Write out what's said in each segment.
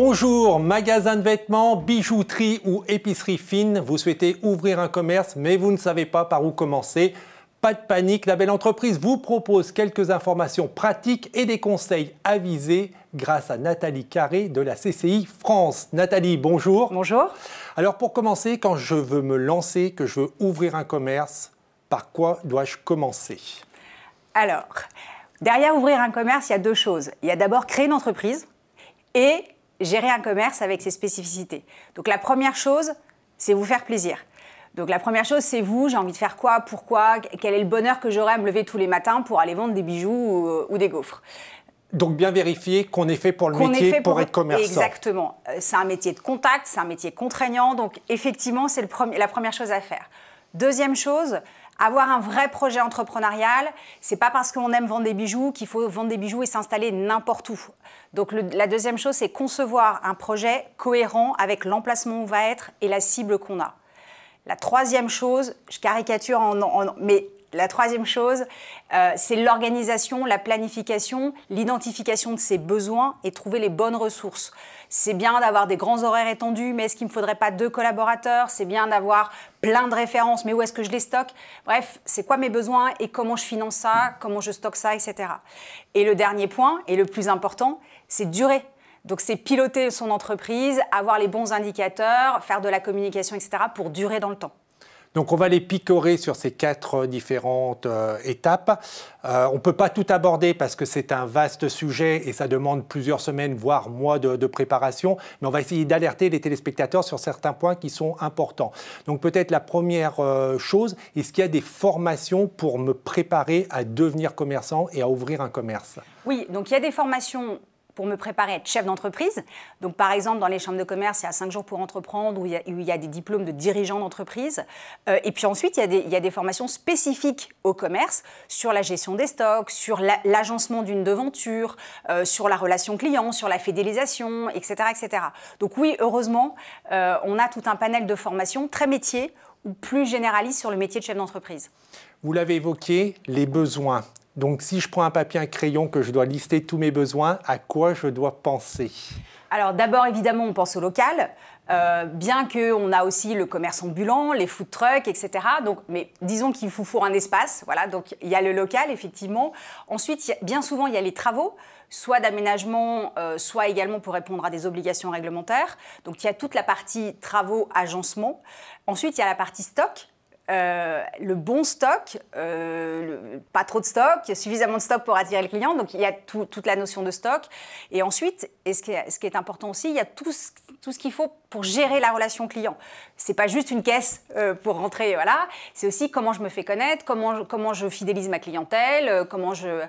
Bonjour, magasin de vêtements, bijouterie ou épicerie fine, vous souhaitez ouvrir un commerce mais vous ne savez pas par où commencer pas de panique, la belle entreprise vous propose quelques informations pratiques et des conseils avisés grâce à Nathalie Carré de la CCI France. Nathalie, bonjour. Bonjour. Alors pour commencer, quand je veux me lancer, que je veux ouvrir un commerce, par quoi dois-je commencer Alors, derrière ouvrir un commerce, il y a deux choses. Il y a d'abord créer une entreprise et gérer un commerce avec ses spécificités. Donc la première chose, c'est vous faire plaisir. Donc la première chose, c'est vous, j'ai envie de faire quoi, pourquoi, quel est le bonheur que j'aurai à me lever tous les matins pour aller vendre des bijoux ou, euh, des gaufres. Donc bien vérifier qu'on est fait pour le métier, pour, pour, être commerçant. Exactement. Euh, c'est un métier de contact, c'est un métier contraignant, donc effectivement, c'est la première chose à faire. Deuxième chose, avoir un vrai projet entrepreneurial, c'est pas parce qu'on aime vendre des bijoux qu'il faut vendre des bijoux et s'installer n'importe où. Donc la deuxième chose, c'est concevoir un projet cohérent avec l'emplacement où on va être et la cible qu'on a. La troisième chose, je caricature, en, en, mais la troisième chose, euh, c'est l'organisation, la planification, l'identification de ses besoins et trouver les bonnes ressources. C'est bien d'avoir des grands horaires étendus, mais est-ce qu'il ne me faudrait pas deux collaborateurs C'est bien d'avoir plein de références, mais où est-ce que je les stocke Bref, c'est quoi mes besoins et comment je finance ça, comment je stocke ça, etc. Et le dernier point, et le plus important, c'est durer. Donc c'est piloter son entreprise, avoir les bons indicateurs, faire de la communication, etc., pour durer dans le temps. Donc on va les picorer sur ces quatre euh, différentes euh, étapes. Euh, on ne peut pas tout aborder parce que c'est un vaste sujet et ça demande plusieurs semaines, voire mois de préparation, mais on va essayer d'alerter les téléspectateurs sur certains points qui sont importants. Donc peut-être la première chose, est-ce qu'il y a des formations pour me préparer à devenir commerçant et à ouvrir un commerce Oui, donc il y a des formations pour me préparer à être chef d'entreprise. Donc, par exemple, dans les chambres de commerce, il y a 5 jours pour entreprendre où il y a, des diplômes de dirigeants d'entreprise. Euh, et puis ensuite, il y, a des, il des, formations spécifiques au commerce sur la gestion des stocks, sur l'agencement d'une devanture, euh, sur la relation client, sur la fidélisation, etc. etc. Donc, oui, heureusement, euh, on a tout un panel de formations très métiers ou plus généraliste sur le métier de chef d'entreprise. Vous l'avez évoqué, les besoins. Donc si je prends un papier, un crayon, que je dois lister tous mes besoins, à quoi je dois penser Alors d'abord, évidemment, on pense au local. Euh, bien qu'on a aussi le commerce ambulant, les food trucks, etc. Donc, mais disons qu'il faut un espace. Voilà, donc il y a le local, effectivement. Ensuite, bien souvent, il y a les travaux, soit d'aménagement, euh, soit également pour répondre à des obligations réglementaires. Donc, il y a toute la partie travaux, agencement. Ensuite, il y a la partie stock. Euh, le bon stock, euh, pas trop de stock, suffisamment de stock pour attirer le client. Donc il y a toute la notion de stock. Et ensuite, ce, qui est, important aussi, il y a tout ce, qu'il faut pour gérer la relation client. Ce n'est pas juste une caisse euh, pour rentrer, voilà. C'est aussi comment je me fais connaître, comment je, fidélise ma clientèle, comment je,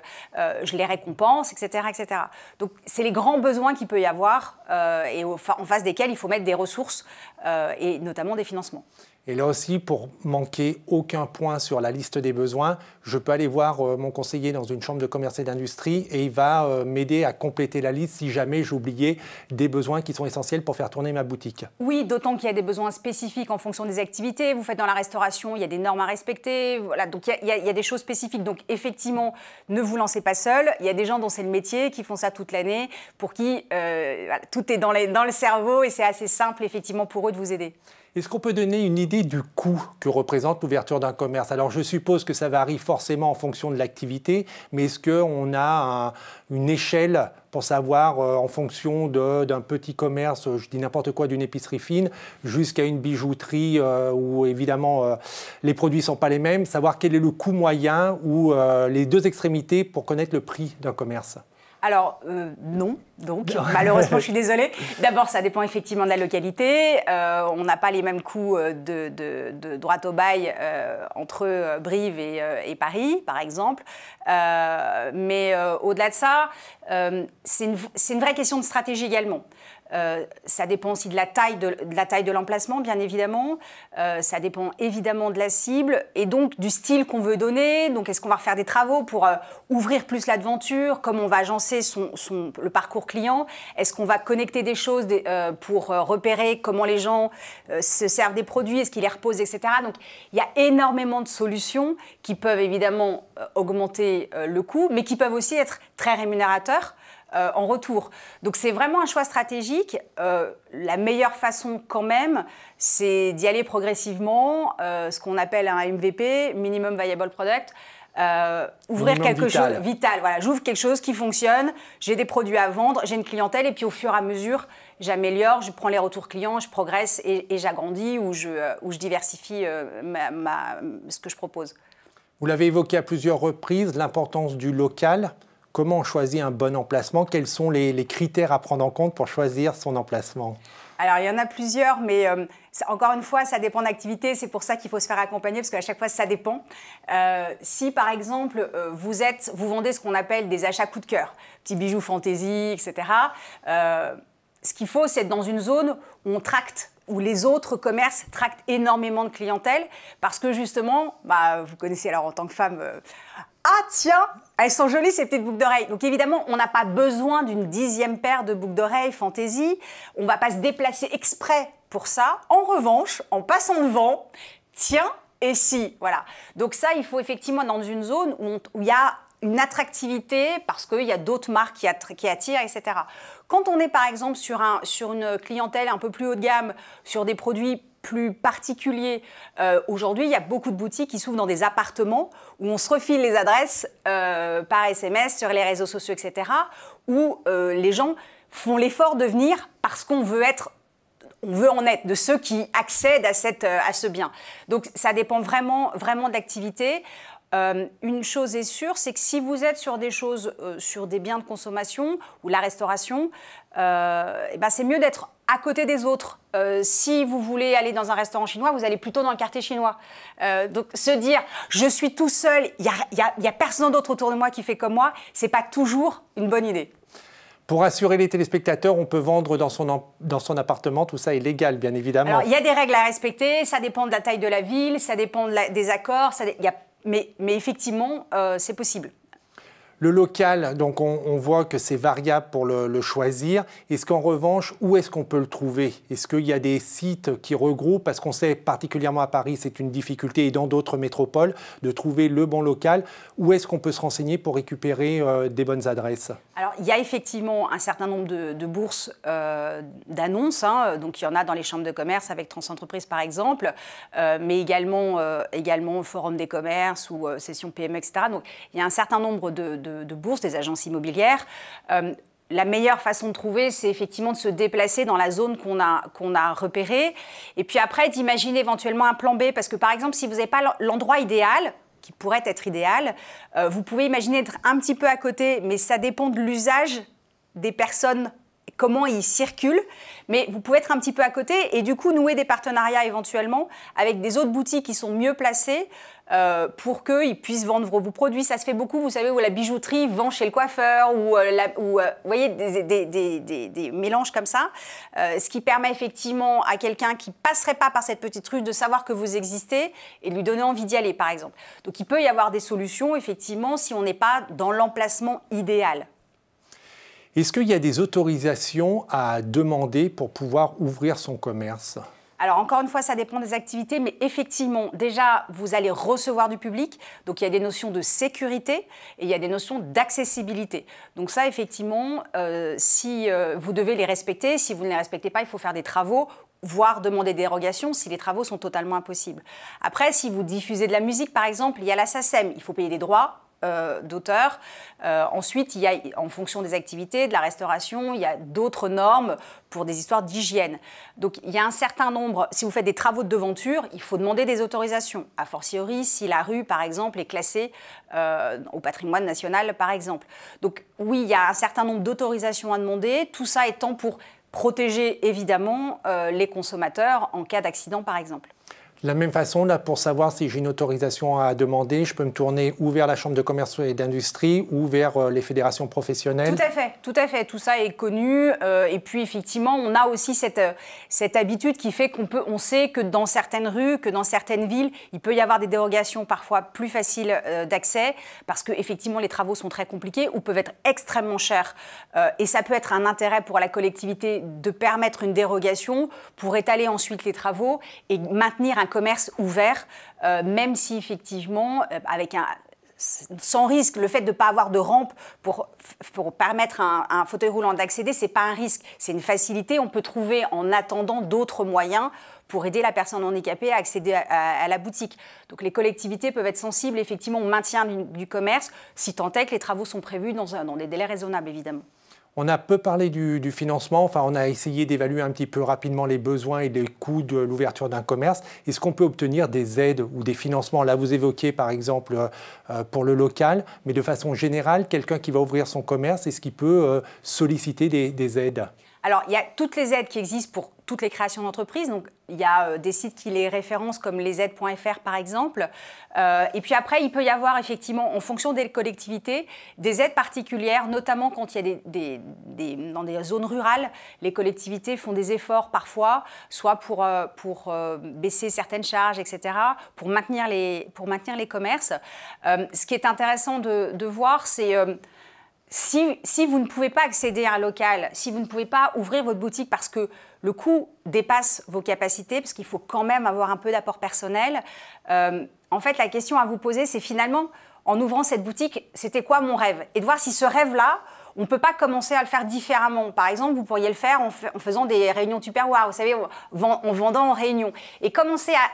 les récompense, etc., etc. Donc c'est les grands besoins qu'il peut y avoir et en face desquels il faut mettre des ressources et notamment des financements. Et là aussi, pour manquer aucun point sur la liste des besoins, je peux aller voir euh, mon conseiller dans une chambre de commerce et d'industrie et il va euh, m'aider à compléter la liste si jamais j'oubliais des besoins qui sont essentiels pour faire tourner ma boutique. Oui, d'autant qu'il y a des besoins spécifiques en fonction des activités. Vous faites dans la restauration, il y a des normes à respecter. Voilà, donc il y, a des choses spécifiques. Donc effectivement, ne vous lancez pas seul. Il y a des gens dont c'est le métier qui font ça toute l'année, pour qui euh, tout est dans, dans le cerveau et c'est assez simple effectivement pour eux de vous aider. Est-ce qu'on peut donner une idée du coût que représente l'ouverture d'un commerce Alors je suppose que ça varie forcément en fonction de l'activité, mais est-ce qu'on a une échelle pour savoir euh, en fonction d'un petit commerce, je dis n'importe quoi, d'une épicerie fine, jusqu'à une bijouterie euh, où évidemment euh, les produits ne sont pas les mêmes, savoir quel est le coût moyen ou les deux extrémités pour connaître le prix d'un commerce alors, euh, non, donc, malheureusement, je suis désolée. D'abord, ça dépend effectivement de la localité. Euh, on n'a pas les mêmes coûts euh, de, droite au bail entre Brive et, Paris, par exemple. mais au-delà de ça, c'est une, vraie question de stratégie également. Euh, ça dépend aussi de la taille de, l'emplacement, bien évidemment. Euh, ça dépend évidemment de la cible et donc du style qu'on veut donner. Donc, est-ce qu'on va refaire des travaux pour euh, ouvrir plus l'aventure Comment on va agencer le parcours client Est-ce qu'on va connecter des choses pour repérer comment les gens se servent des produits Est-ce qu'ils les reposent, etc. Donc, il y a énormément de solutions qui peuvent évidemment augmenter le coût, mais qui peuvent aussi être très rémunérateurs. Euh, en retour. Donc c'est vraiment un choix stratégique. Euh, la meilleure façon quand même, c'est d'y aller progressivement, euh, ce qu'on appelle un MVP, Minimum Viable Product. ouvrir quelque chose vital. Voilà, j'ouvre quelque chose qui fonctionne, j'ai des produits à vendre, j'ai une clientèle, et puis au fur et à mesure, j'améliore, je prends les retours clients, je progresse et, j'agrandis ou je, diversifie ce que je propose. Vous l'avez évoqué à plusieurs reprises, l'importance du local. Comment on choisit un bon emplacement Quels sont les, critères à prendre en compte pour choisir son emplacement alors, il y en a plusieurs, mais euh, encore une fois, ça dépend d'activité. C'est pour ça qu'il faut se faire accompagner, parce qu'à chaque fois, ça dépend. Euh, si, par exemple, euh, vous, êtes, vous vendez ce qu'on appelle des achats coup de cœur, petits bijoux fantaisie, etc., ce qu'il faut, c'est être dans une zone où on tracte où les autres commerces tractent énormément de clientèle parce que justement, bah, vous connaissez alors en tant que femme, euh, ah tiens, elles sont jolies ces petites boucles d'oreilles. Donc évidemment, on n'a pas besoin d'une dixième paire de boucles d'oreilles fantaisie. On va pas se déplacer exprès pour ça. En revanche, en passant devant, tiens, et si, voilà. Donc ça, il faut effectivement dans une zone où il y a une attractivité parce qu'il y a d'autres marques qui, attirent, etc. Quand on est par exemple sur, un, sur une clientèle un peu plus haut de gamme, sur des produits plus particuliers, euh, aujourd'hui il y a beaucoup de boutiques qui s'ouvrent dans des appartements où on se refile les adresses euh, par SMS, sur les réseaux sociaux, etc. Où euh, les gens font l'effort de venir parce qu'on veut être on veut en être, de ceux qui accèdent à, cette, à ce bien. Donc ça dépend vraiment, vraiment de l'activité. Euh, une chose est sûre, c'est que si vous êtes sur des choses, euh, sur des biens de consommation ou la restauration, euh, eh ben, c'est mieux d'être à côté des autres. si vous voulez aller dans un restaurant chinois, vous allez plutôt dans le quartier chinois. donc se dire je suis tout seul, il n'y a, y a, personne d'autre autour de moi qui fait comme moi, c'est pas toujours une bonne idée. Pour assurer les téléspectateurs, on peut vendre dans son, dans son appartement, tout ça est légal, bien évidemment. il y a des règles à respecter, ça dépend de la taille de la ville, ça dépend des accords, il a mais, mais effectivement, euh, c'est possible. Le local, donc on, voit que c'est variable pour le, choisir. Est-ce qu'en revanche, où est-ce qu'on peut le trouver Est-ce qu'il y a des sites qui regroupent Parce qu'on sait, particulièrement à Paris, c'est une difficulté et dans d'autres métropoles, de trouver le bon local. Où est-ce qu'on peut se renseigner pour récupérer euh, des bonnes adresses Alors, il y a effectivement un certain nombre de, bourses euh, d'annonces. Hein. Donc, il y en a dans les chambres de commerce avec Transentreprise, par exemple, euh, mais également, également Forum des commerces ou Session PME, etc. Donc, il y a un certain nombre de de, bourse, des agences immobilières. Euh, la meilleure façon de trouver, c'est effectivement de se déplacer dans la zone qu'on a, qu'on a repérée. Et puis après, d'imaginer éventuellement un plan B. Parce que par exemple, si vous n'avez pas l'endroit idéal, qui pourrait être idéal, euh, vous pouvez imaginer être un petit peu à côté, mais ça dépend de l'usage des personnes comment ils circulent. Mais vous pouvez être un petit peu à côté et du coup nouer des partenariats éventuellement avec des autres boutiques qui sont mieux placées euh, pour qu'ils puissent vendre vos produits. Ça se fait beaucoup, vous savez, où la bijouterie vend chez le coiffeur ou, euh, euh, vous voyez, des, mélanges comme ça. ce qui permet effectivement à quelqu'un qui passerait pas par cette petite rue de savoir que vous existez et lui donner envie d'y aller, par exemple. Donc il peut y avoir des solutions, effectivement, si on n'est pas dans l'emplacement idéal. Est-ce qu'il y a des autorisations à demander pour pouvoir ouvrir son commerce alors encore une fois, ça dépend des activités, mais effectivement, déjà, vous allez recevoir du public, donc il y a des notions de sécurité et il y a des notions d'accessibilité. Donc ça, effectivement, euh, si euh, vous devez les respecter, si vous ne les respectez pas, il faut faire des travaux voire demander des dérogations si les travaux sont totalement impossibles. Après, si vous diffusez de la musique, par exemple, il y a la SACEM, il faut payer des droits, euh, d'auteurs. Euh, ensuite, il y a, en fonction des activités, de la restauration, il y a d'autres normes pour des histoires d'hygiène. Donc, il y a un certain nombre. Si vous faites des travaux de devanture, il faut demander des autorisations. A fortiori, si la rue, par exemple, est classée euh, au patrimoine national, par exemple. Donc, oui, il y a un certain nombre d'autorisations à demander. Tout ça étant pour protéger, évidemment, les consommateurs en cas d'accident, par exemple. De la même façon, là, pour savoir si j'ai une autorisation à demander, je peux me tourner ou vers la Chambre de commerce et d'industrie ou vers euh, les fédérations professionnelles. Tout à fait, tout à fait. Tout ça est connu. Euh, et puis, effectivement, on a aussi cette, euh, cette habitude qui fait qu'on peut, on sait que dans certaines rues, que dans certaines villes, il peut y avoir des dérogations parfois plus faciles d'accès parce que, effectivement, les travaux sont très compliqués ou peuvent être extrêmement chers. et ça peut être un intérêt pour la collectivité de permettre une dérogation pour étaler ensuite les travaux et maintenir un commerce ouvert, euh, même si effectivement, euh, avec sans risque. Le fait de ne pas avoir de rampe pour, pour permettre à un, fauteuil roulant d'accéder, ce pas un risque, c'est une facilité. On peut trouver en attendant d'autres moyens pour aider la personne handicapée à accéder à, la boutique. Donc les collectivités peuvent être sensibles effectivement au maintien du, commerce, si tant est que les travaux sont prévus dans, dans des délais raisonnables, évidemment. On a peu parlé du, financement, enfin on a essayé d'évaluer un petit peu rapidement les besoins et les coûts de l'ouverture d'un commerce. Est-ce qu'on peut obtenir des aides ou des financements Là vous évoquez par exemple euh, euh, pour le local, mais de façon générale, quelqu'un qui va ouvrir son commerce, est-ce qu'il peut euh, solliciter des aides alors, il y a toutes les aides qui existent pour toutes les créations d'entreprises. Donc, il y a euh, des sites qui les référencent, comme les aides.fr, par exemple. Euh, et puis après, il peut y avoir effectivement, en fonction des collectivités, des aides particulières, notamment quand il y a des, dans des zones rurales, les collectivités font des efforts parfois, soit pour, euh, pour baisser certaines charges, etc., pour maintenir les, pour maintenir les commerces. ce qui est intéressant de voir, c'est si, vous ne pouvez pas accéder à un local, si vous ne pouvez pas ouvrir votre boutique parce que le coût dépasse vos capacités, parce qu'il faut quand même avoir un peu d'apport personnel, euh, en fait, la question à vous poser, c'est finalement, en ouvrant cette boutique, c'était quoi mon rêve Et de voir si ce rêve-là, on ne peut pas commencer à le faire différemment. Par exemple, vous pourriez le faire en, faisant des réunions Tupperware, vous savez, en, vendant en réunion. Et commencer à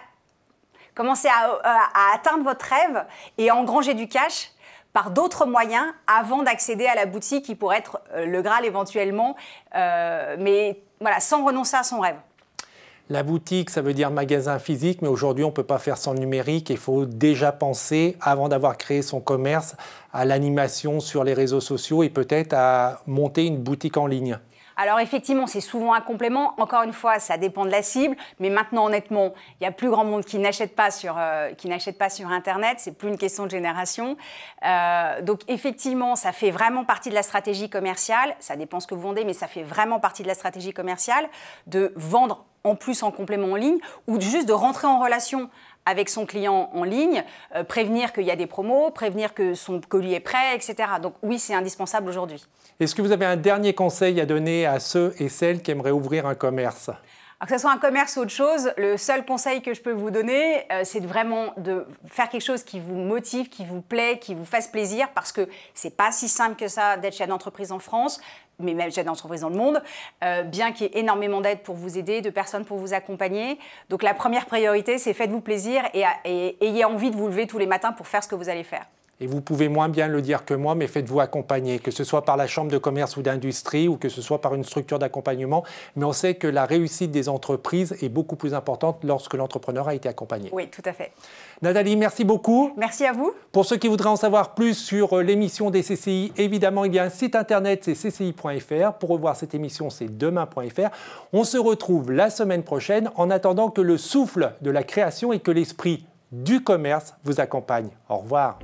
commencer euh, à, atteindre votre rêve et à engranger du cash, par d'autres moyens avant d'accéder à la boutique qui pourrait être euh, le Graal éventuellement, euh, mais voilà, sans renoncer à son rêve. La boutique, ça veut dire magasin physique, mais aujourd'hui, on ne peut pas faire sans numérique. Il faut déjà penser, avant d'avoir créé son commerce, à l'animation sur les réseaux sociaux et peut-être à monter une boutique en ligne. Alors effectivement, c'est souvent un complément. Encore une fois, ça dépend de la cible. Mais maintenant, honnêtement, il n'y a plus grand monde qui n'achète pas sur euh, qui n'achète pas sur Internet. C'est plus une question de génération. Euh, donc effectivement, ça fait vraiment partie de la stratégie commerciale. Ça dépend ce que vous vendez, mais ça fait vraiment partie de la stratégie commerciale de vendre en plus en complément en ligne ou juste de rentrer en relation avec son client en ligne, euh, prévenir qu'il y a des promos, prévenir que son colis est prêt, etc. Donc oui, c'est indispensable aujourd'hui. Est-ce que vous avez un dernier conseil à donner à ceux et celles qui aimeraient ouvrir un commerce que ce soit un commerce ou autre chose, le seul conseil que je peux vous donner, euh, c'est vraiment de faire quelque chose qui vous motive, qui vous plaît, qui vous fasse plaisir, parce que ce n'est pas si simple que ça d'être chef d'entreprise en France, mais même chef d'entreprise dans le monde, euh, bien qu'il y ait énormément d'aide pour vous aider, de personnes pour vous accompagner. Donc la première priorité, c'est faites-vous plaisir et ayez envie de vous lever tous les matins pour faire ce que vous allez faire et vous pouvez moins bien le dire que moi, mais faites-vous accompagner, que ce soit par la Chambre de commerce ou d'industrie ou que ce soit par une structure d'accompagnement. Mais on sait que la réussite des entreprises est beaucoup plus importante lorsque l'entrepreneur a été accompagné. Oui, tout à fait. Nathalie, merci beaucoup. Merci à vous. Pour ceux qui voudraient en savoir plus sur euh, l'émission des CCI, évidemment, il y a un site internet, c'est cci.fr. Pour revoir cette émission, c'est demain.fr. On se retrouve la semaine prochaine en attendant que le souffle de la création et que l'esprit du commerce vous accompagne. Au revoir.